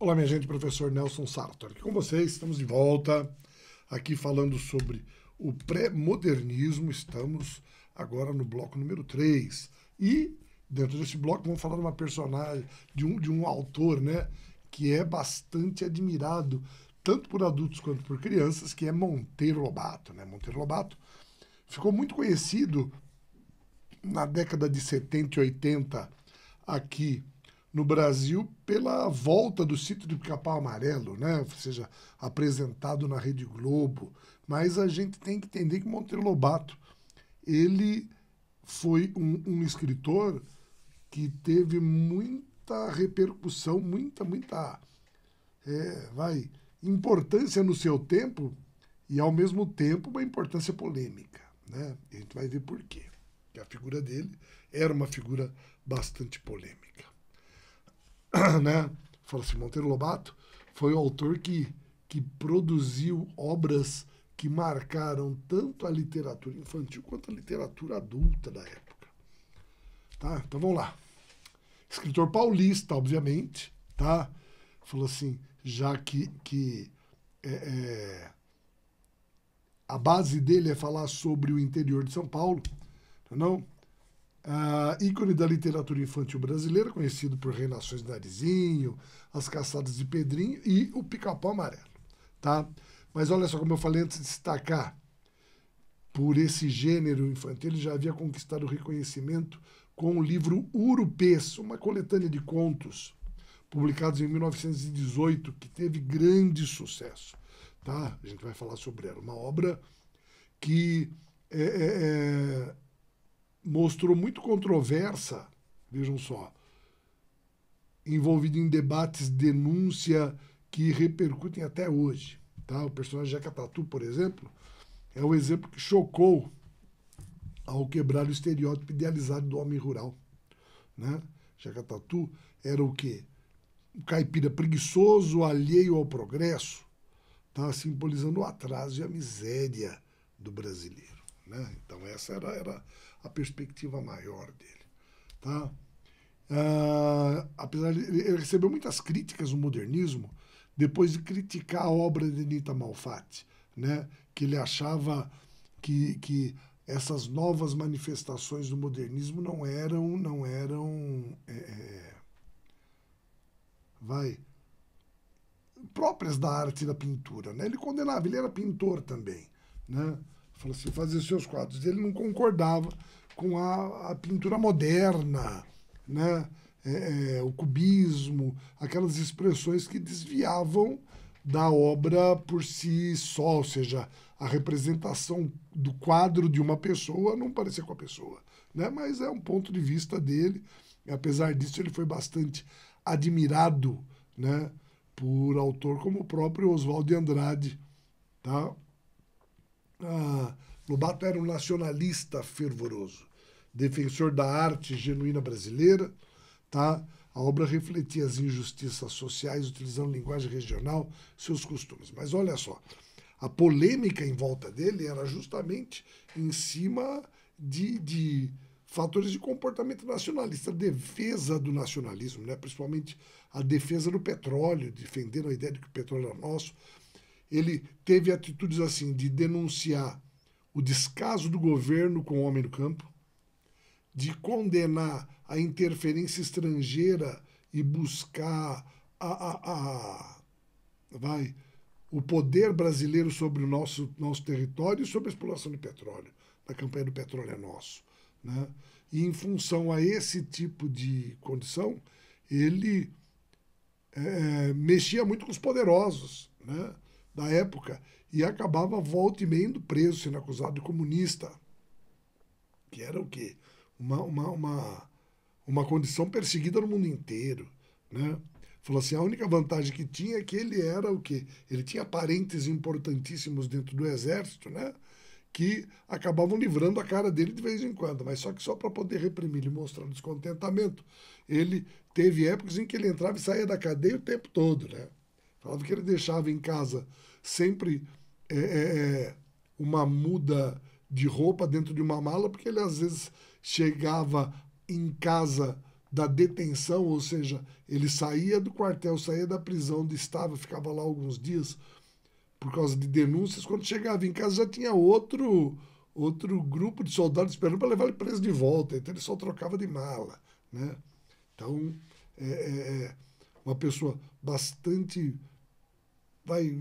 Olá, minha gente, professor Nelson Sartor aqui com vocês. Estamos de volta aqui falando sobre o pré-modernismo. Estamos agora no bloco número 3. E dentro desse bloco vamos falar de uma personagem, de um, de um autor, né, que é bastante admirado tanto por adultos quanto por crianças, que é Monteiro Lobato, né? Monteiro Lobato ficou muito conhecido na década de 70 e 80 aqui no Brasil pela volta do sítio do Pica-Pau Amarelo, né? ou seja, apresentado na Rede Globo. Mas a gente tem que entender que Monteiro Lobato ele foi um, um escritor que teve muita repercussão, muita, muita é, vai, importância no seu tempo e, ao mesmo tempo, uma importância polêmica. Né? a gente vai ver por quê. Que a figura dele era uma figura bastante polêmica. né? fala assim Monteiro Lobato foi o autor que, que produziu obras que marcaram tanto a literatura infantil quanto a literatura adulta da época. Tá? Então vamos lá. Escritor paulista, obviamente, tá? Falou assim, já que, que é, é, a base dele é falar sobre o interior de São Paulo, não? É Uh, ícone da literatura infantil brasileira, conhecido por Reinações de Narizinho, As Caçadas de Pedrinho e O Pica-Pau Amarelo. Tá? Mas olha só, como eu falei antes de destacar, por esse gênero infantil, ele já havia conquistado o reconhecimento com o livro Urupês, uma coletânea de contos, publicados em 1918, que teve grande sucesso. Tá? A gente vai falar sobre ela. Uma obra que é, é, é mostrou muito controversa, vejam só, envolvido em debates, denúncia que repercutem até hoje. Tá? O personagem Jeca Tatu, por exemplo, é um exemplo que chocou ao quebrar o estereótipo idealizado do homem rural. Né? Jeca Tatu era o quê? Um caipira preguiçoso, alheio ao progresso, tá? simbolizando o atraso e a miséria do brasileiro. Né? Então, essa era, era a perspectiva maior dele. Tá? Ah, apesar de, ele recebeu muitas críticas no modernismo depois de criticar a obra de Nita Malfatti, né? que ele achava que, que essas novas manifestações do modernismo não eram não eram é, é vai próprias da arte da pintura né ele condenava ele era pintor também né Falou assim, fazer seus quadros. Ele não concordava com a, a pintura moderna, né? É, é, o cubismo, aquelas expressões que desviavam da obra por si só, ou seja, a representação do quadro de uma pessoa não parecia com a pessoa, né? Mas é um ponto de vista dele. E, apesar disso, ele foi bastante admirado, né? Por autor como o próprio Oswaldo de Andrade, tá? Ah, Lobato era um nacionalista fervoroso, defensor da arte genuína brasileira, tá? A obra refletia as injustiças sociais utilizando linguagem regional, seus costumes. Mas olha só, a polêmica em volta dele era justamente em cima de, de fatores de comportamento nacionalista, defesa do nacionalismo, né? principalmente a defesa do petróleo, defendendo a ideia de que o petróleo era nosso, ele teve atitudes assim de denunciar o descaso do governo com o homem do campo, de condenar a interferência estrangeira e buscar a, a, a vai o poder brasileiro sobre o nosso, nosso território e sobre a exploração de petróleo. Na campanha do petróleo é nosso. Né? E em função a esse tipo de condição, ele é, mexia muito com os poderosos. Né? da época e acabava volta e meia indo preso, sendo acusado de comunista, que era o quê? Uma, uma, uma, uma condição perseguida no mundo inteiro, né? Falou assim, a única vantagem que tinha é que ele era o quê? Ele tinha parentes importantíssimos dentro do exército, né? Que acabavam livrando a cara dele de vez em quando, mas só que só para poder reprimir e mostrar descontentamento. Ele teve épocas em que ele entrava e saía da cadeia o tempo todo, né? falava que ele deixava em casa sempre é, é, é, uma muda de roupa dentro de uma mala, porque ele às vezes chegava em casa da detenção, ou seja, ele saía do quartel, saía da prisão onde estava, ficava lá alguns dias por causa de denúncias. Quando chegava em casa já tinha outro outro grupo de soldados esperando para levar ele preso de volta. Então ele só trocava de mala, né? Então é, é, é uma pessoa bastante vai,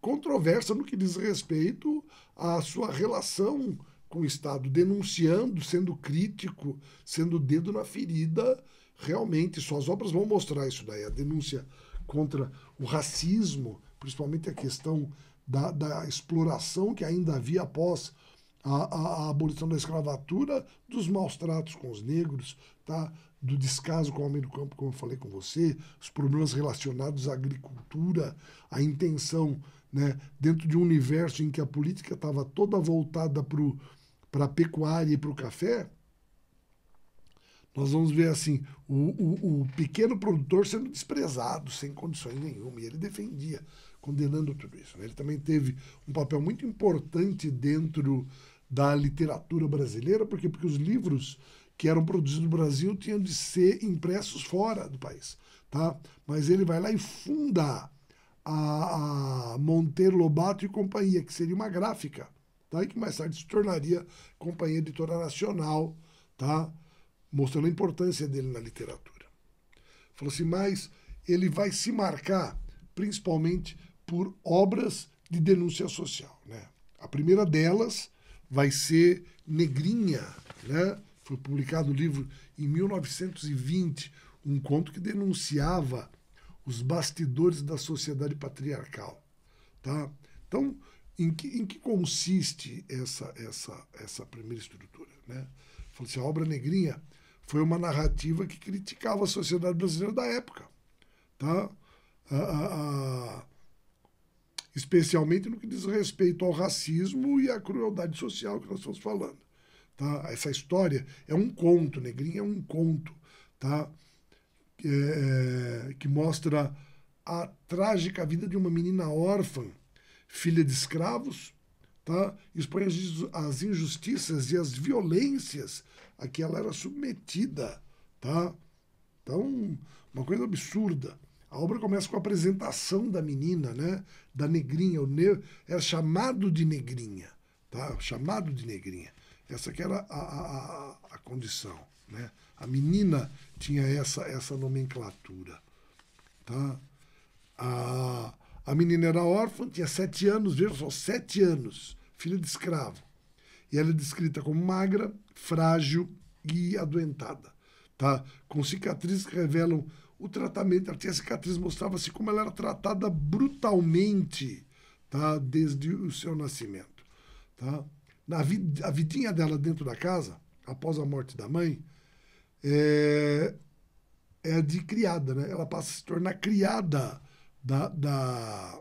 controversa no que diz respeito à sua relação com o Estado, denunciando, sendo crítico, sendo dedo na ferida. Realmente, suas obras vão mostrar isso daí, a denúncia contra o racismo, principalmente a questão da, da exploração que ainda havia após a, a, a, abolição da escravatura, dos maus tratos com os negros, tá? do descaso com o homem do campo, como eu falei com você, os problemas relacionados à agricultura, a intenção, né, dentro de um universo em que a política estava toda voltada para a pecuária e para o café, nós vamos ver assim o, o, o, pequeno produtor sendo desprezado sem condições nenhuma e ele defendia condenando tudo isso né? ele também teve um papel muito importante dentro da literatura brasileira porque porque os livros que eram produzidos no Brasil tinham de ser impressos fora do país. Tá? Mas ele vai lá e funda a, a Monteiro Lobato e Companhia, que seria uma gráfica, tá? e que mais tarde se tornaria Companhia Editora Nacional, tá? mostrando a importância dele na literatura. Falou assim, mas ele vai se marcar principalmente por obras de denúncia social. Né? A primeira delas vai ser Negrinha, né? Foi publicado o livro em 1920, um conto que denunciava os bastidores da sociedade patriarcal. Tá? Então, em que, em que consiste essa, essa, essa primeira estrutura? Né? Falou assim, a obra negrinha foi uma narrativa que criticava a sociedade brasileira da época. Tá? A, a, a, especialmente no que diz respeito ao racismo e à crueldade social que nós estamos falando. Tá? Essa história é um conto, Negrinho é um conto, tá? É, é, que mostra a trágica vida de uma menina órfã, filha de escravos, tá? expõe as injustiças e as violências a que ela era submetida. Tá? Então, uma coisa absurda. A obra começa com a apresentação da menina, né? da negrinha. O ne... Era é chamado de negrinha. Tá? Chamado de negrinha. Essa que era a, a, a, a condição. Né? A menina tinha essa, essa nomenclatura. Tá? A, a menina era órfã, tinha sete anos, veja só, sete anos, filha de escravo. E ela é descrita como magra, frágil e adoentada. Tá? Com cicatrizes que revelam o tratamento. Ela tinha cicatriz, mostrava-se como ela era tratada brutalmente tá? desde o seu nascimento. Tá? na vid a vidinha dela dentro da casa, após a morte da mãe, é, é de criada, né? Ela passa a se tornar criada da, da,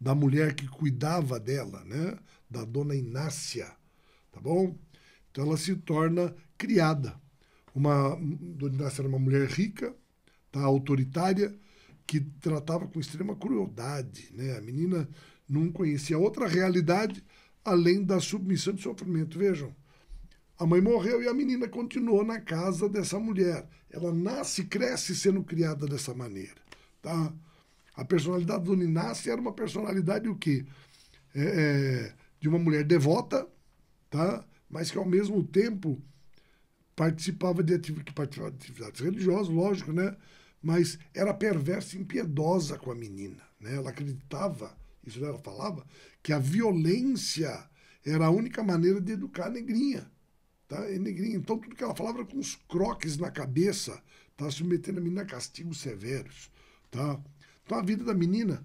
da mulher que cuidava dela, né? Da dona Inácia, tá bom? Então ela se torna criada. Uma, dona Inácia era uma mulher rica, tá? autoritária, que tratava com extrema crueldade, né? A menina não conhecia outra realidade além da submissão de sofrimento. Vejam, a mãe morreu e a menina continuou na casa dessa mulher. Ela nasce e cresce sendo criada dessa maneira. Tá? A personalidade do Ninassi era uma personalidade o quê? É, é, de uma mulher devota, tá? mas que ao mesmo tempo participava de, que participava de atividades religiosas, lógico, né? mas era perversa e impiedosa com a menina. Né? Ela acreditava isso ela falava, que a violência era a única maneira de educar a negrinha. Tá? E negrinha, então tudo que ela falava era com os croques na cabeça, tá? submetendo a menina a castigos severos. Tá? Então a vida da menina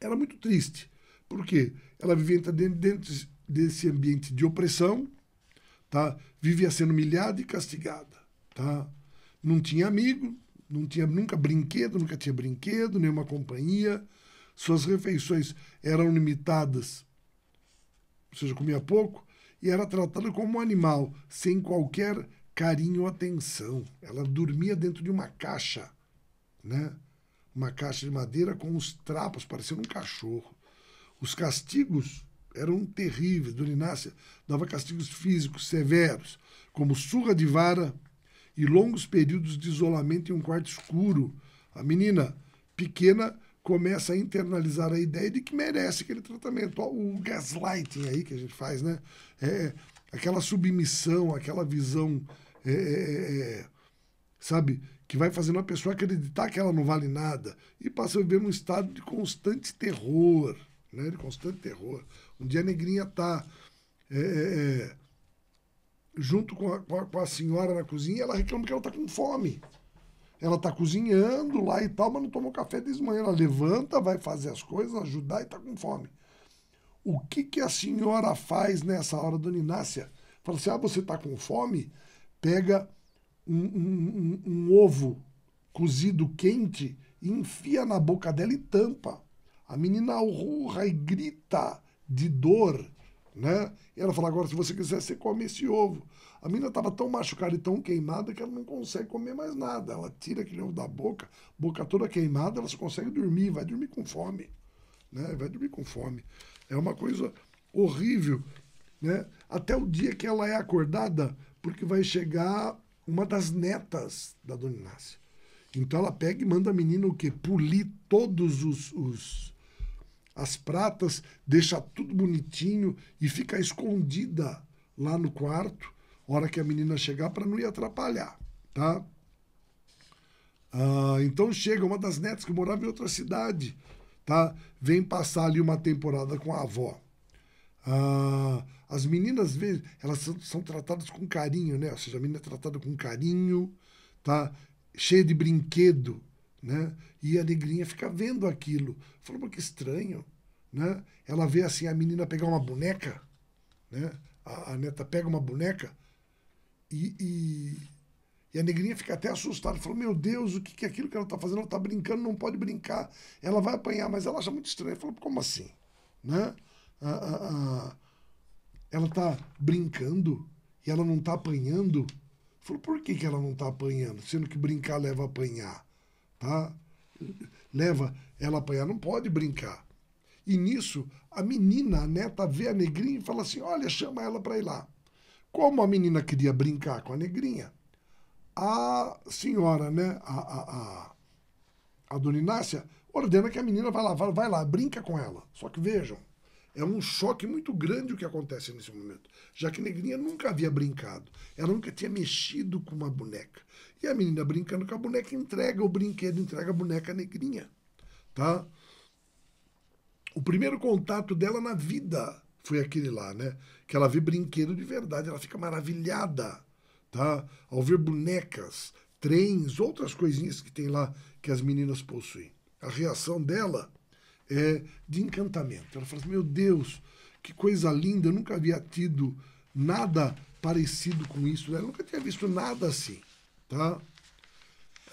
era muito triste. Por quê? Ela vivia dentro desse ambiente de opressão, tá? vivia sendo humilhada e castigada. Tá? Não tinha amigo, não tinha nunca brinquedo, nunca tinha brinquedo, nenhuma companhia. Suas refeições eram limitadas, ou seja, comia pouco, e era tratada como um animal, sem qualquer carinho ou atenção. Ela dormia dentro de uma caixa, né? uma caixa de madeira com os trapos, parecendo um cachorro. Os castigos eram terríveis. Dorinácia dava castigos físicos severos, como surra de vara e longos períodos de isolamento em um quarto escuro. A menina pequena começa a internalizar a ideia de que merece aquele tratamento. O gaslighting aí que a gente faz, né? É, aquela submissão, aquela visão, é é, é, é, sabe? Que vai fazendo a pessoa acreditar que ela não vale nada e passa a viver num estado de constante terror, né? De constante terror. Um dia a negrinha tá é, junto com a, com a, senhora na cozinha ela reclama que ela tá com fome. Ela está cozinhando lá e tal, mas não tomou café desde manhã. Ela levanta, vai fazer as coisas, ajudar e está com fome. O que, que a senhora faz nessa hora, dona Inácia? Fala assim: ah, você está com fome? Pega um, um, um, um ovo cozido quente enfia na boca dela e tampa. A menina urra e grita de dor né? E ela fala, agora, se você quiser, você come esse ovo. A menina estava tão machucada e tão queimada que ela não consegue comer mais nada. Ela tira aquele ovo da boca, boca toda queimada, ela só consegue dormir, vai dormir com fome. Né? Vai dormir com fome. É uma coisa horrível, né? Até o dia que ela é acordada, porque vai chegar uma das netas da Dona Inácia. Então ela pega e manda a menina o quê? Polir todos os, os as pratas, deixa tudo bonitinho e fica escondida lá no quarto, hora que a menina chegar para não ir atrapalhar, tá? Ah, então chega uma das netas que morava em outra cidade, tá? Vem passar ali uma temporada com a avó. Ah, as meninas, elas são, são, tratadas com carinho, né? Ou seja, a menina é tratada com carinho, tá? Cheia de brinquedo, né? E a negrinha fica vendo aquilo. Falou, mas que estranho. Né? Ela vê assim a menina pegar uma boneca, né? a, a neta pega uma boneca e, e, e, a negrinha fica até assustada. Falou, meu Deus, o que, que é aquilo que ela está fazendo? Ela está brincando, não pode brincar. Ela vai apanhar, mas ela acha muito estranho. Falou, como assim? Né? A, a, ela está brincando e ela não está apanhando? Falou, por que, que ela não está apanhando? Sendo que brincar leva a apanhar tá? leva ela apanhar, não pode brincar. E nisso, a menina, a neta, vê a negrinha e fala assim: olha, chama ela para ir lá. Como a menina queria brincar com a negrinha, a senhora, né, a, a, a, a dona Inácia, ordena que a menina vá lá, vai lá, brinca com ela. Só que vejam, é um choque muito grande o que acontece nesse momento, já que Negrinha nunca havia brincado, ela nunca tinha mexido com uma boneca. E a menina brincando com a boneca entrega o brinquedo, entrega a boneca Negrinha, tá? O primeiro contato dela na vida foi aquele lá, né? Que ela vê brinquedo de verdade, ela fica maravilhada, tá? Ao ver bonecas, trens, outras coisinhas que tem lá que as meninas possuem. A reação dela é, de encantamento. Ela fala assim: meu Deus, que coisa linda, eu nunca havia tido nada parecido com isso, né? eu nunca tinha visto nada assim. Tá?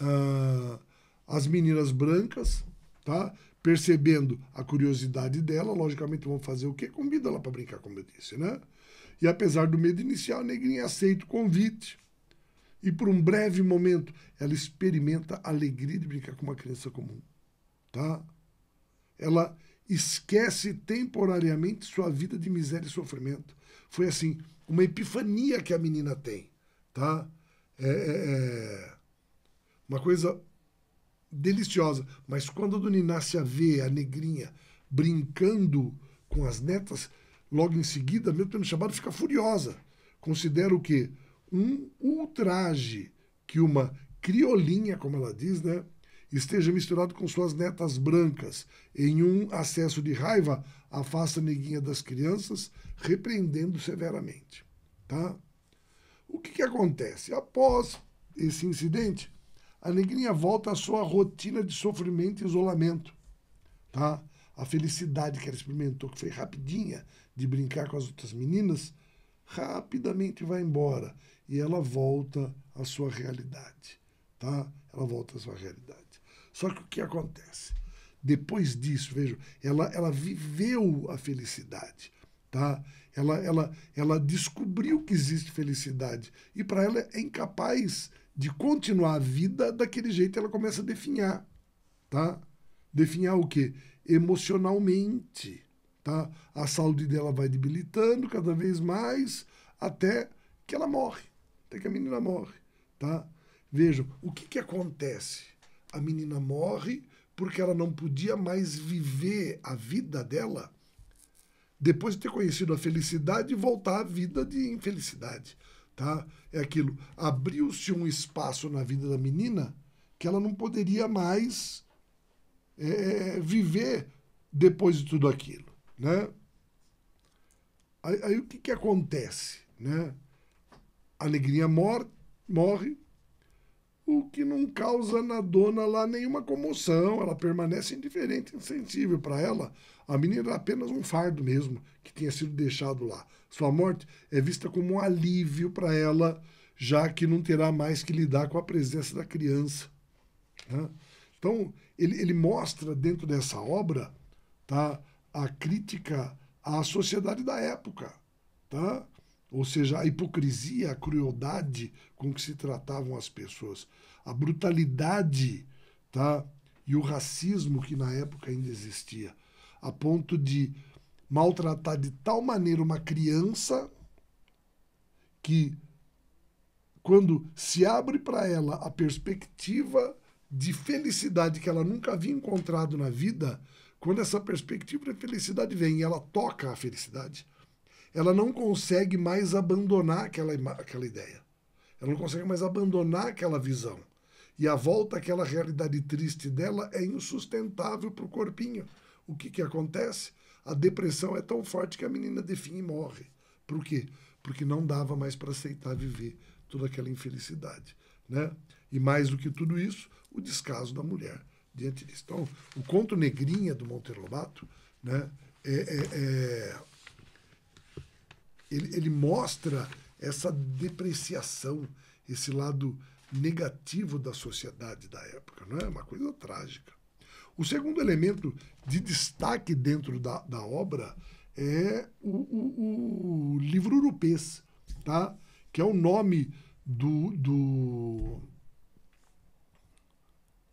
Ah, as meninas brancas, tá? percebendo a curiosidade dela, logicamente vão fazer o quê? Convida ela para brincar, como eu disse. Né? E apesar do medo inicial, a negrinha aceita o convite. E por um breve momento, ela experimenta a alegria de brincar com uma criança comum. Tá? Ela esquece temporariamente sua vida de miséria e sofrimento. Foi assim, uma epifania que a menina tem, tá? É, é, é, uma coisa deliciosa. Mas quando a Dona Inácia vê a negrinha brincando com as netas, logo em seguida, mesmo tendo chamado, fica furiosa. Considera o quê? Um ultraje que uma criolinha, como ela diz, né? esteja misturado com suas netas brancas. Em um acesso de raiva, afasta a neguinha das crianças, repreendendo severamente. Tá? O que, que acontece? Após esse incidente, a negrinha volta à sua rotina de sofrimento e isolamento. Tá? A felicidade que ela experimentou, que foi rapidinha, de brincar com as outras meninas, rapidamente vai embora e ela volta à sua realidade, tá? Ela volta à sua realidade. Só que o que acontece? Depois disso, vejo, ela, ela viveu a felicidade, tá? Ela, ela, ela descobriu que existe felicidade e para ela é incapaz de continuar a vida daquele jeito, ela começa a definhar, tá? Definhar o quê? Emocionalmente, tá? A saúde dela vai debilitando cada vez mais até que ela morre, até que a menina morre, tá? Vejam, o que que acontece? a menina morre porque ela não podia mais viver a vida dela depois de ter conhecido a felicidade e voltar à vida de infelicidade, tá? É aquilo. Abriu-se um espaço na vida da menina que ela não poderia mais é, viver depois de tudo aquilo, né? Aí, aí o que que acontece, né? A alegria morre, o que não causa na dona lá nenhuma comoção, ela permanece indiferente, insensível para ela. A menina era apenas um fardo mesmo que tinha sido deixado lá. Sua morte é vista como um alívio para ela, já que não terá mais que lidar com a presença da criança. Né? Então, ele, ele mostra dentro dessa obra tá, a crítica à sociedade da época. Tá? ou seja, a hipocrisia, a crueldade com que se tratavam as pessoas, a brutalidade tá? e o racismo que na época ainda existia, a ponto de maltratar de tal maneira uma criança que, quando se abre para ela a perspectiva de felicidade que ela nunca havia encontrado na vida, quando essa perspectiva de felicidade vem e ela toca a felicidade, ela não consegue mais abandonar aquela, aquela ideia. Ela não consegue mais abandonar aquela visão. E a volta àquela realidade triste dela é insustentável para o corpinho. O que, que acontece? A depressão é tão forte que a menina define e morre. Por quê? Porque não dava mais para aceitar viver toda aquela infelicidade. Né? E mais do que tudo isso, o descaso da mulher diante disso. Então, o conto Negrinha do Monteiro Lobato né, é, é, é ele, ele mostra essa depreciação, esse lado negativo da sociedade da época, não é? Uma coisa trágica. O segundo elemento de destaque dentro da, da obra é o, o, o livro Urupês, tá? que é o nome do, do,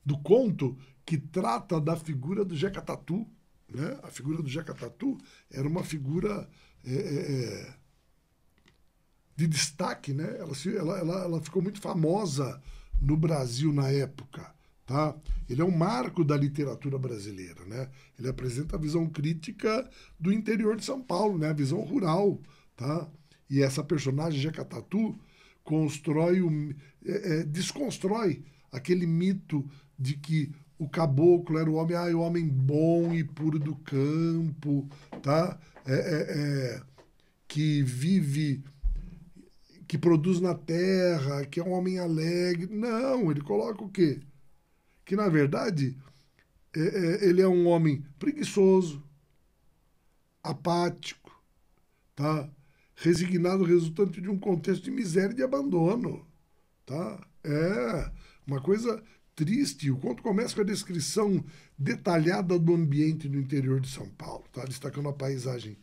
do conto que trata da figura do Jeca Tatu. Né? A figura do Jeca Tatu era uma figura é, é, é de destaque, né? Ela, se, ela, ela, ela ficou muito famosa no Brasil na época, tá? Ele é um marco da literatura brasileira, né? Ele apresenta a visão crítica do interior de São Paulo, né? A visão rural, tá? E essa personagem Jacatatu constrói o, é, é, desconstrói aquele mito de que o caboclo era o homem, ah, é o homem bom e puro do campo, tá? É, é, é que vive que produz na terra, que é um homem alegre. Não, ele coloca o quê? Que na verdade é, é, ele é um homem preguiçoso, apático, tá? Resignado, resultante de um contexto de miséria e de abandono, tá? É uma coisa triste. O conto começa com a descrição detalhada do ambiente no interior de São Paulo, tá? Destacando a paisagem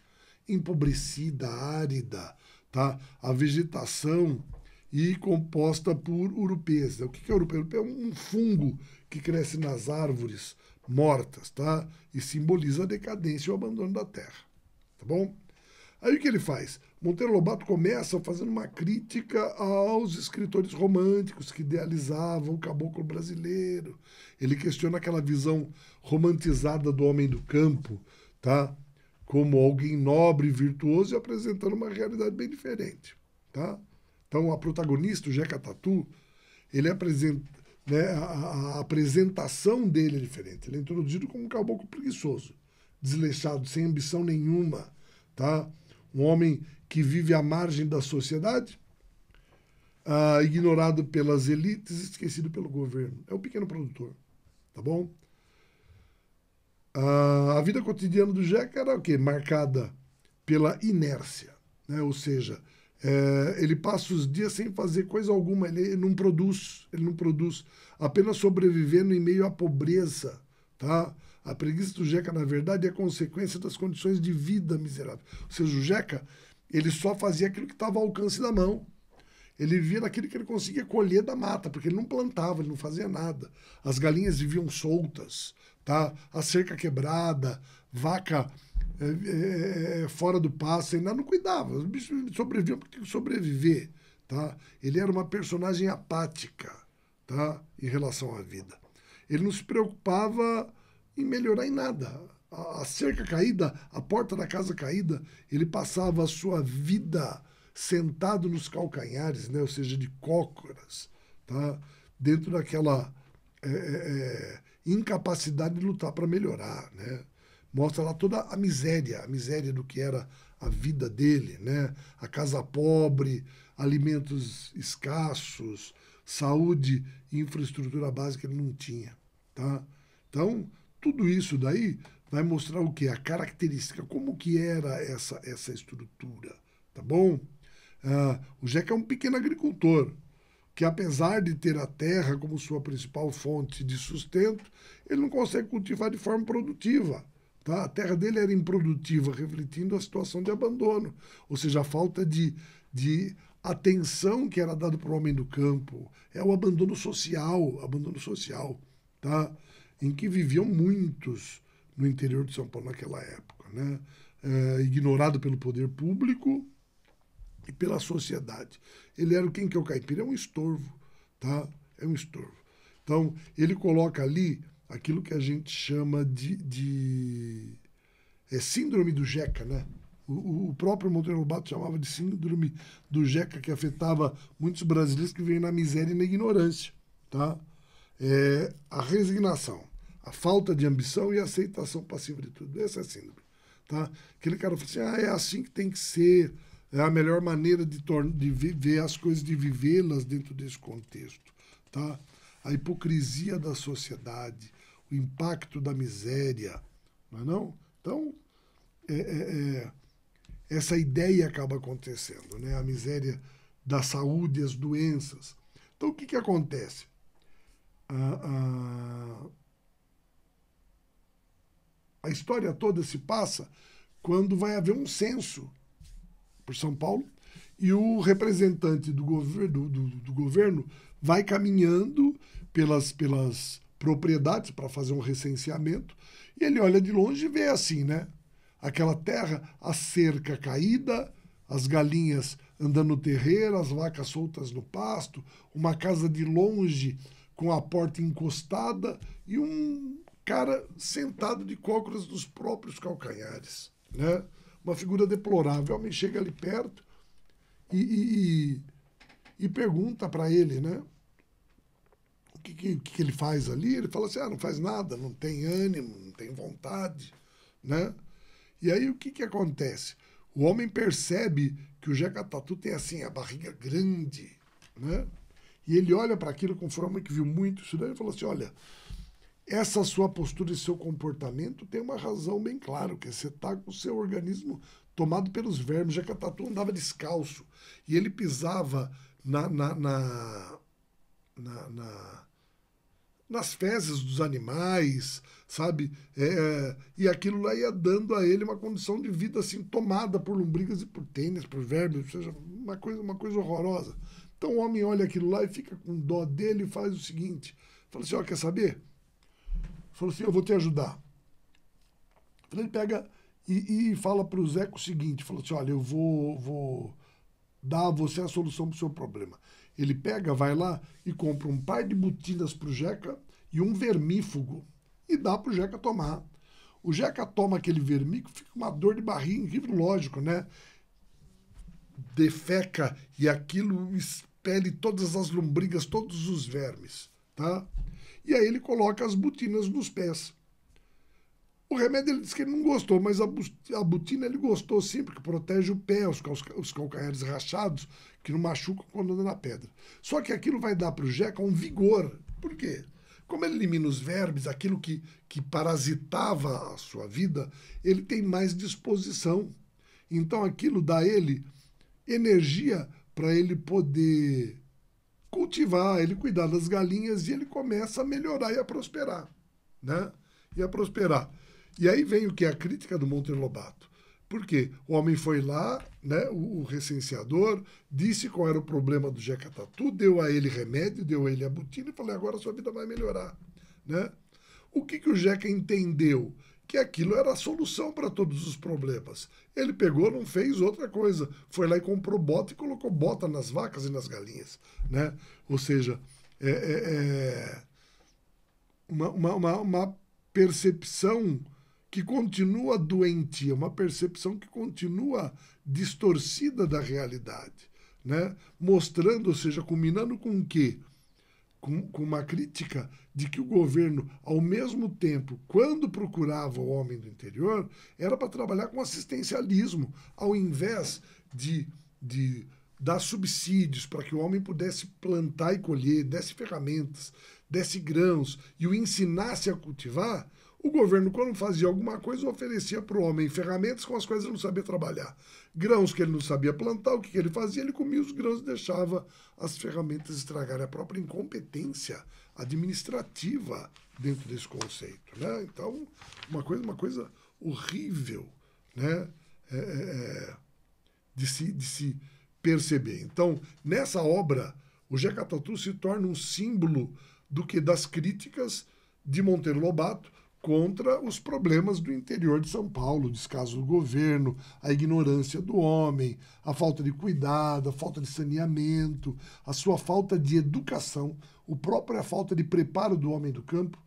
empobrecida, árida, tá? A vegetação e composta por urupês. O que é urupê? é um fungo que cresce nas árvores mortas, tá? E simboliza a decadência e o abandono da terra, tá bom? Aí o que ele faz? Monteiro Lobato começa fazendo uma crítica aos escritores românticos que idealizavam o caboclo brasileiro. Ele questiona aquela visão romantizada do homem do campo, tá? como alguém nobre e virtuoso e apresentando uma realidade bem diferente, tá? Então, a protagonista, o Jeca Tatu, ele apresenta, né, a, a, apresentação dele é diferente. Ele é introduzido como um caboclo preguiçoso, desleixado, sem ambição nenhuma, tá? Um homem que vive à margem da sociedade, ah, ignorado pelas elites, esquecido pelo governo. É o pequeno produtor, tá bom? A, a vida cotidiana do Jeca era o quê? Marcada pela inércia, né? ou seja, é, ele passa os dias sem fazer coisa alguma, ele não produz, ele não produz, apenas sobrevivendo em meio à pobreza, tá? A preguiça do Jeca, na verdade, é consequência das condições de vida miserável. Ou seja, o Jeca, ele só fazia aquilo que estava ao alcance da mão. Ele vivia aquilo que ele conseguia colher da mata, porque ele não plantava, ele não fazia nada. As galinhas viviam soltas, tá? A cerca quebrada, vaca é, é, é fora do passo, ainda não cuidava. Os bichos sobreviviam porque que sobreviver, tá? Ele era uma personagem apática, tá? Em relação à vida. Ele não se preocupava em melhorar em nada. A, a cerca caída, a porta da casa caída, ele passava a sua vida sentado nos calcanhares, né? Ou seja, de cócoras, tá? Dentro daquela é, é, é incapacidade de lutar para melhorar, né? Mostra lá toda a miséria, a miséria do que era a vida dele, né? A casa pobre, alimentos escassos, saúde e infraestrutura básica ele não tinha, tá? Então, tudo isso daí vai mostrar o que? A característica, como que era essa, essa estrutura, tá bom? Ah, o Jeca é um pequeno agricultor, que apesar de ter a terra como sua principal fonte de sustento, ele não consegue cultivar de forma produtiva. Tá? A terra dele era improdutiva, refletindo a situação de abandono, ou seja, a falta de, de atenção que era dada para o homem do campo. É o abandono social, abandono social, tá? em que viviam muitos no interior de São Paulo naquela época. Né? É, ignorado pelo poder público, e pela sociedade. Ele era quem que é o caipira? É um estorvo, tá? É um estorvo. Então, ele coloca ali aquilo que a gente chama de, de é síndrome do Jeca, né? O, o próprio Monteiro Lobato chamava de síndrome do Jeca, que afetava muitos brasileiros que vivem na miséria e na ignorância, tá? É a resignação, a falta de ambição e a aceitação passiva de tudo. Essa é a síndrome, tá? Aquele cara fala assim, ah, é assim que tem que ser, é a melhor maneira de, de ver as coisas, de vivê-las dentro desse contexto. Tá? A hipocrisia da sociedade, o impacto da miséria, não é não? Então, é, é, é, essa ideia acaba acontecendo, né? a miséria da saúde, as doenças. Então, o que, que acontece? a história toda se passa quando vai haver um censo por São Paulo, e o representante do, gover do, do, do governo vai caminhando pelas, pelas propriedades para fazer um recenseamento, e ele olha de longe e vê assim, né? Aquela terra, a cerca caída, as galinhas andando no terreiro, as vacas soltas no pasto, uma casa de longe com a porta encostada e um cara sentado de cócoras dos próprios calcanhares, né? uma figura deplorável. O homem chega ali perto e, e, e, e pergunta para ele, né? O que, que, que, ele faz ali? Ele fala assim: ah, não faz nada, não tem ânimo, não tem vontade, né? E aí o que, que acontece? O homem percebe que o Jeca Tatu tem assim a barriga grande, né? E ele olha para aquilo conforme que viu muito isso daí e fala assim: olha, essa sua postura e seu comportamento tem uma razão bem clara, que é você está com o seu organismo tomado pelos vermes, já que a tatu andava descalço e ele pisava na, na, na, na nas fezes dos animais, sabe? É, e aquilo lá ia dando a ele uma condição de vida assim tomada por lombrigas e por tênis, por vermes, ou seja, uma coisa, uma coisa horrorosa. Então o homem olha aquilo lá e fica com dó dele e faz o seguinte: fala assim, ó, quer saber? Falou assim: Eu vou te ajudar. Ele pega e, e fala para o Zeca o seguinte: Falou assim, olha, eu vou, vou dar a você a solução para o seu problema. Ele pega, vai lá e compra um par de botinas para o Jeca e um vermífugo e dá para o Jeca tomar. O Jeca toma aquele vermífugo, fica uma dor de barriga incrível, lógico, né? Defeca e aquilo expele todas as lombrigas, todos os vermes, tá? e aí ele coloca as botinas nos pés. O remédio ele disse que ele não gostou, mas a botina ele gostou sim, porque protege o pé, os, cal os calcanhares rachados, que não machucam quando anda na pedra. Só que aquilo vai dar para o Jeca um vigor. Por quê? Como ele elimina os verbes, aquilo que, que parasitava a sua vida, ele tem mais disposição. Então aquilo dá a ele energia para ele poder cultivar, ele cuidar das galinhas e ele começa a melhorar e a prosperar, né? E a prosperar. E aí vem o que é a crítica do Monteiro Lobato. Por quê? O homem foi lá, né, o, o recenseador, disse qual era o problema do Jeca Tatu, deu a ele remédio, deu a ele a botina e falou: agora sua vida vai melhorar. Né? O que, que o Jeca entendeu? que aquilo era a solução para todos os problemas. Ele pegou, não fez outra coisa. Foi lá e comprou bota e colocou bota nas vacas e nas galinhas. Né? Ou seja, é, é, é uma, uma, uma, percepção que continua doentia, uma percepção que continua distorcida da realidade. Né? Mostrando, ou seja, combinando com o quê? com, com uma crítica de que o governo, ao mesmo tempo, quando procurava o homem do interior, era para trabalhar com assistencialismo, ao invés de, de dar subsídios para que o homem pudesse plantar e colher, desse ferramentas, desse grãos e o ensinasse a cultivar, o governo, quando fazia alguma coisa, oferecia para o homem ferramentas com as quais ele não sabia trabalhar. Grãos que ele não sabia plantar, o que, que ele fazia? Ele comia os grãos e deixava as ferramentas estragarem. A própria incompetência administrativa dentro desse conceito. Né? Então, uma coisa, uma coisa horrível né? É, é, é de, se, de se perceber. Então, nessa obra, o Jeca Tatu se torna um símbolo do que das críticas de Monteiro Lobato contra os problemas do interior de São Paulo, o descaso do governo, a ignorância do homem, a falta de cuidado, a falta de saneamento, a sua falta de educação, o própria falta de preparo do homem do campo,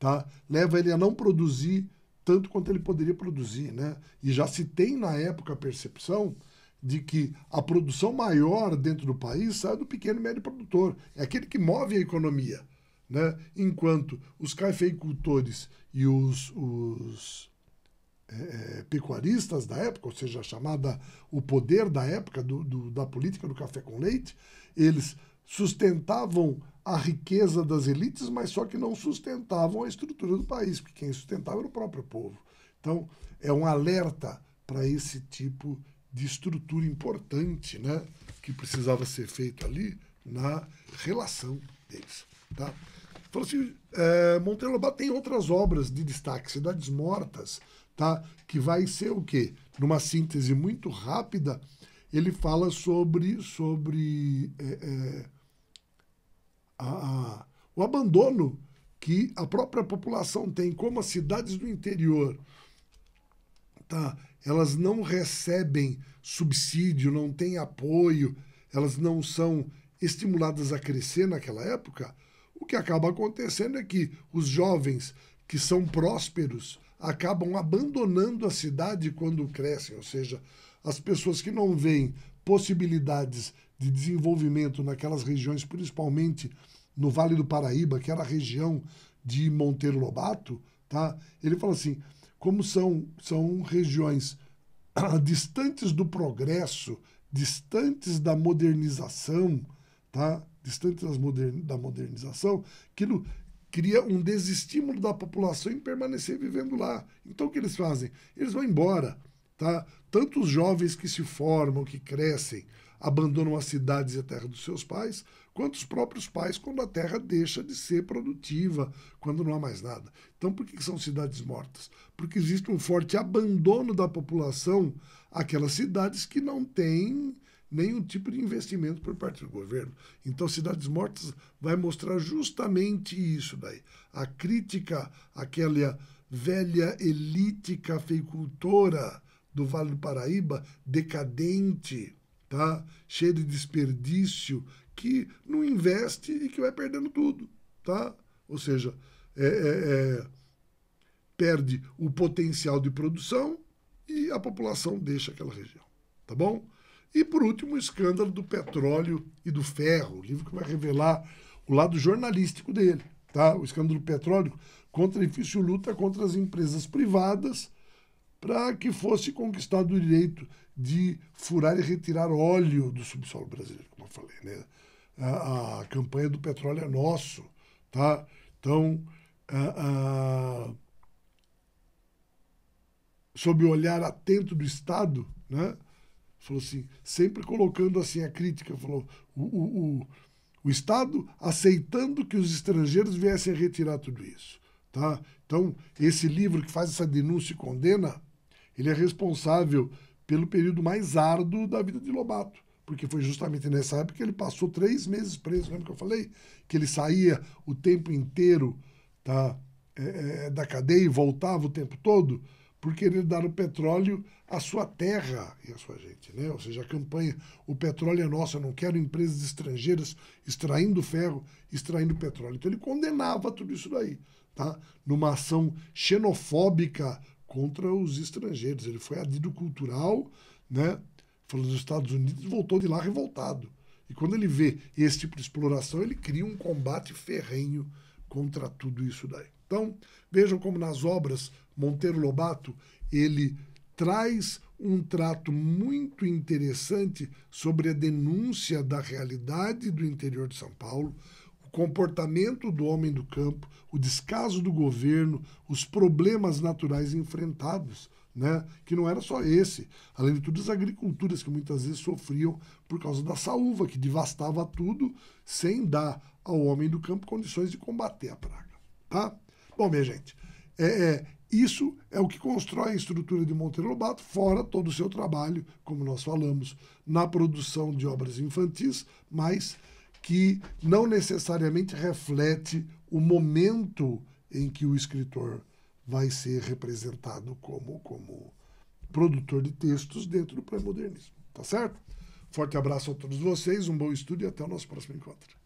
tá? Leva ele a não produzir tanto quanto ele poderia produzir, né? E já se tem na época a percepção de que a produção maior dentro do país sai é do pequeno e médio produtor, é aquele que move a economia. Né? Enquanto os cafeicultores e os, os é, é, pecuaristas da época, ou seja, chamada o poder da época do, do, da política do café com leite, eles sustentavam a riqueza das elites, mas só que não sustentavam a estrutura do país, porque quem sustentava era o próprio povo. Então, é um alerta para esse tipo de estrutura importante né, que precisava ser feito ali na relação deles. Tá? Falou assim: é, Monteiro Lobato tem outras obras de destaque, Cidades Mortas, tá? que vai ser o quê? Numa síntese muito rápida, ele fala sobre, sobre é, é, a, a, o abandono que a própria população tem, como as cidades do interior. Tá? Elas não recebem subsídio, não têm apoio, elas não são estimuladas a crescer naquela época o que acaba acontecendo é que os jovens que são prósperos acabam abandonando a cidade quando crescem, ou seja, as pessoas que não veem possibilidades de desenvolvimento naquelas regiões, principalmente no Vale do Paraíba, que era a região de Monteiro Lobato, tá? Ele fala assim, como são são regiões ah, distantes do progresso, distantes da modernização, tá? distante modern, da modernização, aquilo cria um desestímulo da população em permanecer vivendo lá. Então o que eles fazem? Eles vão embora, tá? Tantos jovens que se formam, que crescem, abandonam as cidades e a terra dos seus pais, quanto os próprios pais quando a terra deixa de ser produtiva, quando não há mais nada. Então por que são cidades mortas? Porque existe um forte abandono da população àquelas cidades que não têm nenhum tipo de investimento por parte do governo. Então, Cidades Mortas vai mostrar justamente isso daí. A crítica àquela velha elite cafeicultora do Vale do Paraíba, decadente, tá? cheia de desperdício, que não investe e que vai perdendo tudo. Tá? Ou seja, é, é, é, perde o potencial de produção e a população deixa aquela região. Tá bom? E, por último, o escândalo do petróleo e do ferro, o livro que vai revelar o lado jornalístico dele. Tá? O escândalo do petróleo contra difícil luta contra as empresas privadas para que fosse conquistado o direito de furar e retirar óleo do subsolo brasileiro, como eu falei. Né? A, a campanha do petróleo é nosso. Tá? Então, a, a sob o olhar atento do Estado, né? Falou assim, sempre colocando assim a crítica, falou o, o, o, o Estado aceitando que os estrangeiros viessem retirar tudo isso. Tá? Então, esse livro que faz essa denúncia e condena, ele é responsável pelo período mais árduo da vida de Lobato, porque foi justamente nessa época que ele passou três meses preso. Lembra que eu falei? Que ele saía o tempo inteiro tá, é, é, da cadeia e voltava o tempo todo? por querer dar o petróleo à sua terra e à sua gente. Né? Ou seja, a campanha O petróleo é nosso, eu não quero empresas estrangeiras extraindo ferro, extraindo petróleo. Então ele condenava tudo isso daí, tá? numa ação xenofóbica contra os estrangeiros. Ele foi adido cultural, né? falou dos Estados Unidos, voltou de lá revoltado. E quando ele vê esse tipo de exploração, ele cria um combate ferrenho contra tudo isso daí. Então, vejam como nas obras Monteiro Lobato, ele traz um trato muito interessante sobre a denúncia da realidade do interior de São Paulo, o comportamento do homem do campo, o descaso do governo, os problemas naturais enfrentados. Né? Que não era só esse. Além de tudo, as agriculturas que muitas vezes sofriam por causa da saúva, que devastava tudo sem dar ao homem do campo condições de combater a praga. Tá? Bom, minha gente, é, é, isso é o que constrói a estrutura de Monteiro Lobato, fora todo o seu trabalho, como nós falamos, na produção de obras infantis, mas que não necessariamente reflete o momento em que o escritor vai ser representado como, como produtor de textos dentro do pré-modernismo. Tá certo? Forte abraço a todos vocês, um bom estudo e até o nosso próximo encontro.